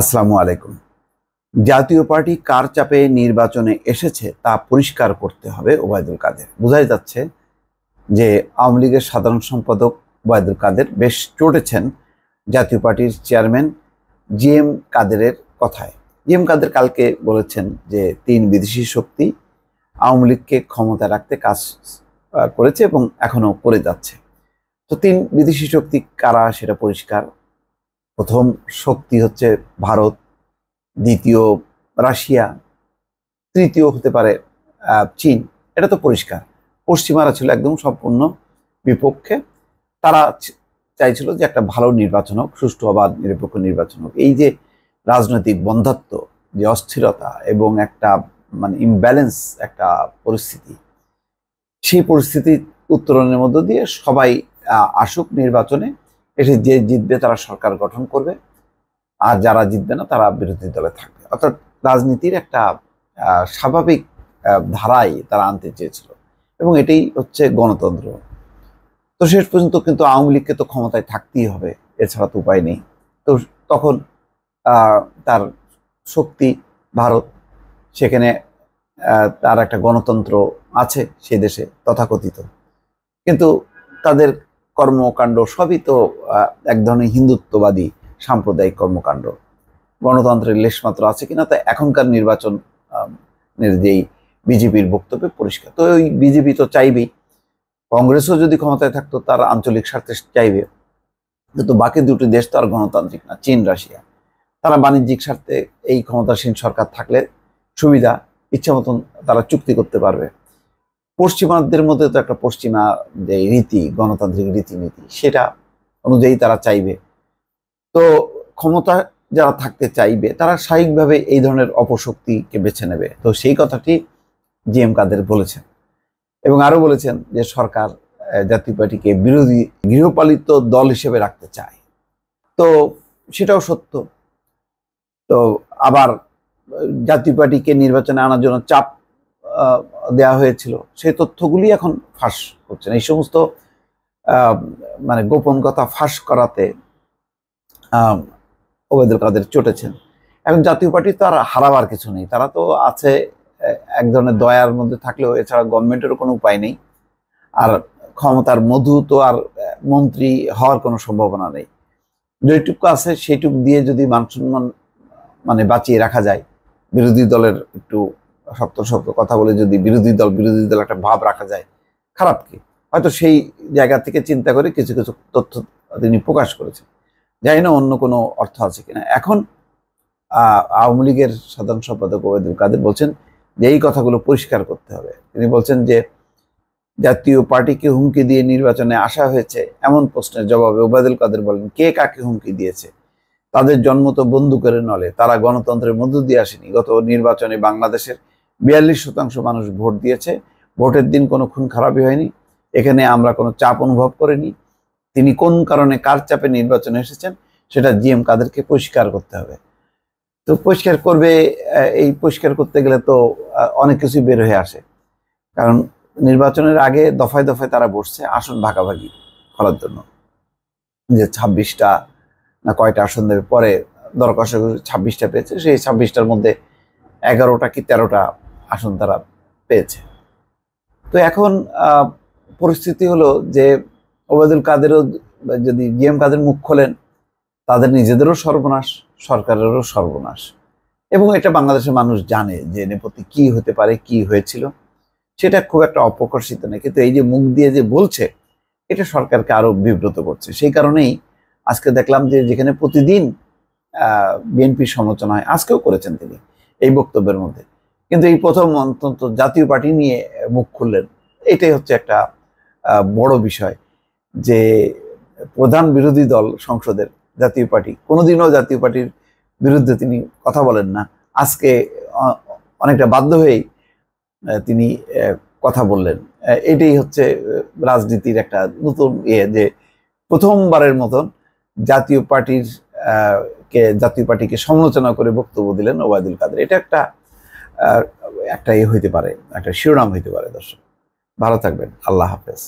আসসালামু আলাইকুম জাতীয় পার্টি কার চাপে নির্বাচনে এসেছে তা পরিষ্কার করতে হবে ওবায়দুল কাদের বোঝাই যাচ্ছে যে আওয়ামী লীগের সাধারণ সম্পাদক ওবায়দুল কাদের বেশ চটেছেন জাতীয় পার্টির চেয়ারম্যান জি এম কাদেরের কথায় জি এম কাদের কালকে বলেছেন যে তিন বিদেশি শক্তি আওয়ামী লীগকে ক্ষমতা রাখতে কাজ করেছে এবং এখনও করে যাচ্ছে তো তিন বিদেশি শক্তি কারা সেটা পরিষ্কার প্রথম শক্তি হচ্ছে ভারত দ্বিতীয় রাশিয়া তৃতীয় হতে পারে চীন এটা তো পরিষ্কার পশ্চিমারা ছিল একদম সম্পূর্ণ বিপক্ষে তারা চাইছিল যে একটা ভালো নির্বাচন হোক সুষ্ঠু অবাধ নিরপেক্ষ নির্বাচন হোক এই যে রাজনৈতিক বন্ধাত্ম যে অস্থিরতা এবং একটা মানে ইমব্যালেন্স একটা পরিস্থিতি সেই পরিস্থিতি উত্তরণের মধ্য দিয়ে সবাই আসুক নির্বাচনে এসে যে জিতবে তারা সরকার গঠন করবে আর যারা জিতবে না তারা বিরোধী দলে থাকবে অর্থাৎ রাজনীতির একটা স্বাভাবিক ধারাই তারা আনতে চেয়েছিল এবং এটাই হচ্ছে গণতন্ত্র তো শেষ পর্যন্ত কিন্তু আওয়ামী লীগকে তো ক্ষমতায় থাকতেই হবে এছাড়া তো উপায় নেই তো তখন তার শক্তি ভারত সেখানে তার একটা গণতন্ত্র আছে সেই দেশে তথাকথিত কিন্তু তাদের কর্মকাণ্ড সবই তো এক ধরনের হিন্দুত্ববাদী সাম্প্রদায়িক কর্মকাণ্ড গণতন্ত্রের লেশমাত্র আছে কিনা তা এখনকার নির্বাচন যেই বিজেপির বক্তব্যে পরিষ্কার তো ওই বিজেপি তো চাইবেই কংগ্রেসও যদি ক্ষমতায় থাকতো তার আঞ্চলিক স্বার্থে চাইবে কিন্তু বাকি দুটি দেশ তো আর গণতান্ত্রিক না চীন রাশিয়া তারা বাণিজ্যিক স্বার্থে এই ক্ষমতাসীন সরকার থাকলে সুবিধা ইচ্ছে মতন তারা চুক্তি করতে পারবে পশ্চিমাদের মধ্যে তো একটা পশ্চিমা যে রীতি গণতান্ত্রিক রীতিনীতি সেটা অনুযায়ী তারা চাইবে তো ক্ষমতা যারা থাকতে চাইবে তারা স্বাভাবিকভাবে এই ধরনের অপশক্তিকে বেছে নেবে তো সেই কথাটি জি এম কাদের বলেছেন এবং আরও বলেছেন যে সরকার জাতীয় পার্টিকে বিরোধী গৃহপালিত দল হিসেবে রাখতে চায় তো সেটাও সত্য তো আবার জাতীয় পার্টিকে নির্বাচনে আনার জন্য চাপ দেয়া হয়েছিল সেই তথ্যগুলি এখন ফাঁস হচ্ছে না এই সমস্ত মানে গোপন কথা ফাঁস করাতে ওবেদুল কাদের চটেছেন এখন জাতীয় পার্টি তো আর হারাবার কিছু নেই তারা তো আছে এক ধরনের দয়ার মধ্যে থাকলেও এছাড়া গভর্নমেন্টেরও কোনো উপায় নেই আর ক্ষমতার মধু তো আর মন্ত্রী হওয়ার কোনো সম্ভাবনা নেই যেটুকু আছে সেইটুকু দিয়ে যদি মানসম্মান মানে বাঁচিয়ে রাখা যায় বিরোধী দলের একটু সপ্ত সপ্ত কথা বলে যদি বিরোধী দল বিরোধী দল একটা ভাব রাখা যায় খারাপ কি হয়তো সেই জায়গা থেকে চিন্তা করে কিছু কিছু তথ্য তিনি প্রকাশ করেছেন জানি না অন্য কোনো অর্থ আছে কিনা এখন আওয়ামী লীগের সাধারণ সম্পাদক ওবায়দুল কাদের বলছেন যে এই কথাগুলো পরিষ্কার করতে হবে তিনি বলছেন যে জাতীয় পার্টিকে হুমকি দিয়ে নির্বাচনে আসা হয়েছে এমন প্রশ্নের জবাবে ওবায়দুল কাদের বলেন কে কাকে হুমকি দিয়েছে তাদের জন্ম তো বন্ধু করে নলে তারা গণতন্ত্রের মধ্য দিয়ে আসেনি গত নির্বাচনে বাংলাদেশের বিয়াল্লিশ শতাংশ মানুষ ভোট দিয়েছে ভোটের দিন কোনো খুন খারাপই হয়নি এখানে আমরা কোনো চাপ অনুভব করিনি তিনি কোন কারণে কার চাপে নির্বাচনে এসেছেন সেটা জিএম কাদেরকে পরিষ্কার করতে হবে তো পরিষ্কার করবে এই পরিষ্কার করতে গেলে তো অনেক কিছুই বের হয়ে আসে কারণ নির্বাচনের আগে দফায় দফায় তারা বসছে আসন ভাগাভাগি করার জন্য যে ছাব্বিশটা না কয়টা আসন দেবে পরে দরকার ছাব্বিশটা পেয়েছে সেই ছাব্বিশটার মধ্যে এগারোটা কি তেরোটা আসন তারা পেয়েছে তো এখন পরিস্থিতি হলো যে ওবায়দুল কাদেরও যদি জিএম কাদের মুখ খোলেন তাদের নিজেদেরও সর্বনাশ সরকারেরও সর্বনাশ এবং এটা বাংলাদেশের মানুষ জানে যে নেপথ্যে কি হতে পারে কি হয়েছিল সেটা খুব একটা অপকর্ষিত না কিন্তু এই যে মুখ দিয়ে যে বলছে এটা সরকারকে আরও বিব্রত করছে সেই কারণেই আজকে দেখলাম যে যেখানে প্রতিদিন বিএনপির সমালোচনা হয় আজকেও করেছেন তিনি এই বক্তব্যের মধ্যে কিন্তু এই প্রথম অন্তত জাতীয় পার্টি নিয়ে মুখ খুললেন এটাই হচ্ছে একটা বড় বিষয় যে প্রধান বিরোধী দল সংসদের জাতীয় পার্টি কোনোদিনও জাতীয় পার্টির বিরুদ্ধে তিনি কথা বলেন না আজকে অনেকটা বাধ্য হয়েই তিনি কথা বললেন এটাই হচ্ছে রাজনীতির একটা নতুন ইয়ে যে প্রথমবারের মতন জাতীয় পার্টির কে জাতীয় পার্টিকে সমালোচনা করে বক্তব্য দিলেন ওবায়দুল কাদের এটা একটা একটা ইয়ে হইতে পারে একটা শিরোনাম হইতে পারে দর্শক ভালো থাকবেন আল্লাহ হাফেজ